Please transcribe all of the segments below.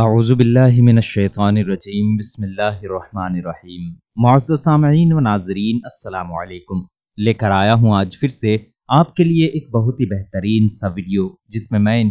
आउज़बिल्लिमिनशैफ़ानरजीम बसमीम मुआज़ सामीन व नाजरीन असलकुम लेकर आया हूँ आज फिर से आपके लिए एक बहुत ही बेहतरीन सा वीडियो जिसमें मैं इन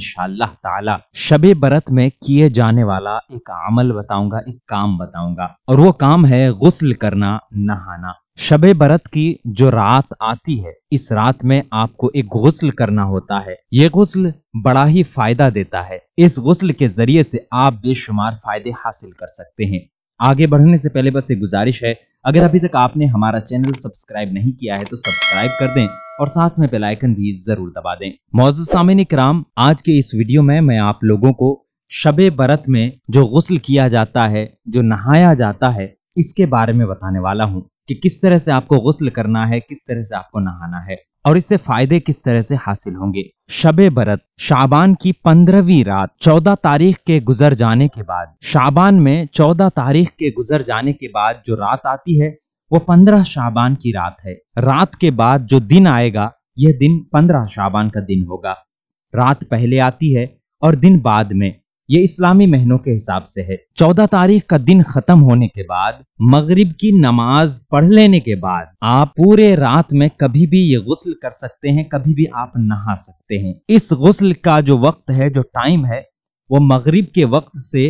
ताला शब बरत में किए जाने वाला एक अमल बताऊंगा एक काम बताऊंगा और वो काम है गुस्ल करना नहाना शबे बरत की जो रात आती है इस रात में आपको एक गसल करना होता है ये गसल बड़ा ही फायदा देता है इस गसल के जरिए से आप बेशुमार फायदे हासिल कर सकते हैं आगे बढ़ने से पहले बस एक गुजारिश है अगर अभी तक आपने हमारा चैनल सब्सक्राइब नहीं किया है तो सब्सक्राइब कर दें और साथ में बेलाइकन भी जरूर दबा दें मोजद सामिन कराम आज के इस वीडियो में मैं आप लोगों को शब बरत में जो गसल किया जाता है जो नहाया जाता है इसके बारे में बताने वाला हूँ कि किस तरह से आपको गुस्ल करना है किस तरह से आपको नहाना है और इससे फायदे किस तरह से हासिल होंगे शबे बरत शाबान की पंद्रहवीं रात चौदह तारीख के गुजर जाने के बाद शाबान में चौदह तारीख के गुजर जाने के बाद जो रात आती है वो पंद्रह शाबान की रात है रात के बाद जो दिन आएगा यह दिन पंद्रह शाबान का दिन होगा रात पहले आती है और दिन बाद में ये इस्लामी महीनों के हिसाब से है चौदह तारीख का दिन खत्म होने के बाद मगरिब की नमाज पढ़ लेने के बाद आप पूरे रात में कभी भी ये गुस्ल कर सकते हैं कभी भी आप नहा सकते हैं इस गुस्ल का जो वक्त है जो टाइम है वो मगरिब के वक्त से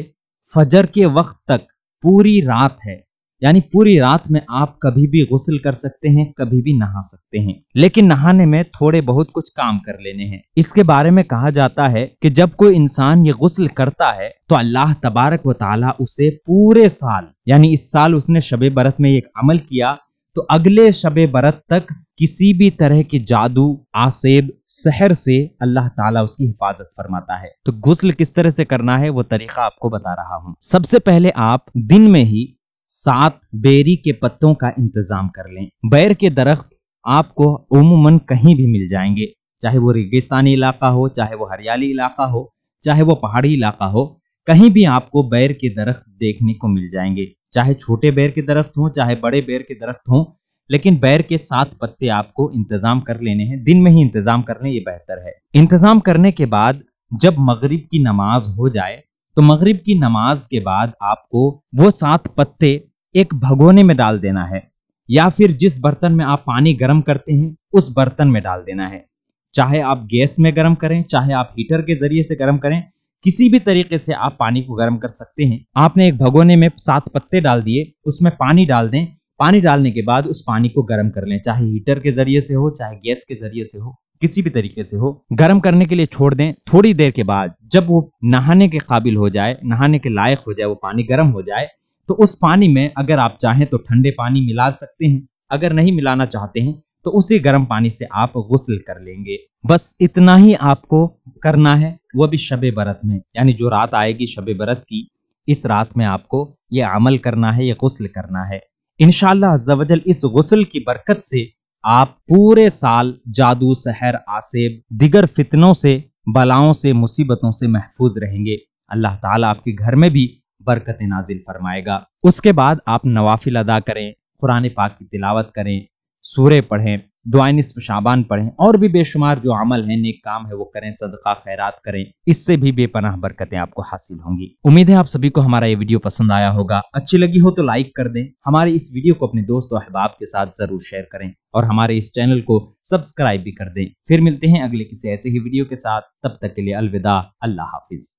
फजर के वक्त तक पूरी रात है यानी पूरी रात में आप कभी भी गुसल कर सकते हैं कभी भी नहा सकते हैं लेकिन नहाने में थोड़े बहुत कुछ काम कर लेने हैं इसके बारे में कहा जाता है कि जब कोई इंसान ये गुसल करता है तो अल्लाह तबारक व ताला उसे पूरे साल यानी इस साल उसने शबे बरत में एक अमल किया तो अगले शबे बरत तक किसी भी तरह के जादू आसेब सहर से अल्लाह ताला उसकी हिफाजत फरमाता है तो गुस्ल किस तरह से करना है वो तरीका आपको बता रहा हूँ सबसे पहले आप दिन में ही साथ बेरी के पत्तों का इंतजाम कर लें बैर के दरख्त आपको उमूमन कहीं भी मिल जाएंगे चाहे वो रेगिस्तानी इलाका हो चाहे वो हरियाली इलाका हो चाहे वो पहाड़ी इलाका हो कहीं भी आपको बैर के दरख्त देखने को मिल जाएंगे चाहे छोटे बैर के दरख्त हों चाहे बड़े बैर के दरख्त हों लेकिन बैर के साथ पत्ते आपको इंतजाम कर लेने हैं दिन में ही इंतजाम कर लें ये बेहतर है इंतजाम करने के बाद जब मगरिब की नमाज हो जाए तो मगरिब की नमाज के बाद आपको वो सात पत्ते एक भगोने में डाल देना है या फिर जिस बर्तन में आप पानी गर्म करते हैं उस बर्तन में डाल देना है चाहे आप गैस में गर्म करें चाहे आप हीटर के जरिए से गर्म करें किसी भी तरीके से आप पानी को गर्म कर सकते हैं आपने एक भगोने में सात पत्ते डाल दिए उसमें पानी डाल दें पानी डालने के बाद उस पानी को गर्म कर लें चाहे हीटर के जरिए से हो चाहे गैस के जरिए से हो किसी भी तरीके से हो गर्म करने के लिए छोड़ दें थोड़ी देर के बाद जब वो नहाने के काबिल हो जाए नहाने के लायक हो जाए वो पानी गर्म हो जाए तो उस पानी में अगर आप चाहें तो ठंडे पानी मिला सकते हैं अगर नहीं मिलाना चाहते हैं तो उसी गर्म पानी से आप गुस्ल कर लेंगे बस इतना ही आपको करना है वह भी शब बरत में यानी जो रात आएगी शब बरत की इस रात में आपको ये अमल करना है ये गसल करना है इनशाला इस गसल की बरकत से आप पूरे साल जादू सहर आसेब दिगर फितनों से बलाओं से मुसीबतों से महफूज रहेंगे अल्लाह ताला आपके घर में भी बरकत नाजिल फरमाएगा उसके बाद आप नवाफिल अदा करें कुरान पाक की तिलावत करें सूर्य पढ़ें दुआ निसफ शाबान पढ़ें और भी बेशुमार जो अमल है नेक काम है वो करें सदका खैरात करें इससे भी बेपनाह बरकतें आपको हासिल होंगी उम्मीद है आप सभी को हमारा ये वीडियो पसंद आया होगा अच्छी लगी हो तो लाइक कर दें हमारे इस वीडियो को अपने दोस्त और अहबाब के साथ जरूर शेयर करें और हमारे इस चैनल को सब्सक्राइब भी कर दें फिर मिलते हैं अगले किसी ऐसे ही वीडियो के साथ तब तक के लिए अलविदा अल्लाह हाफिज़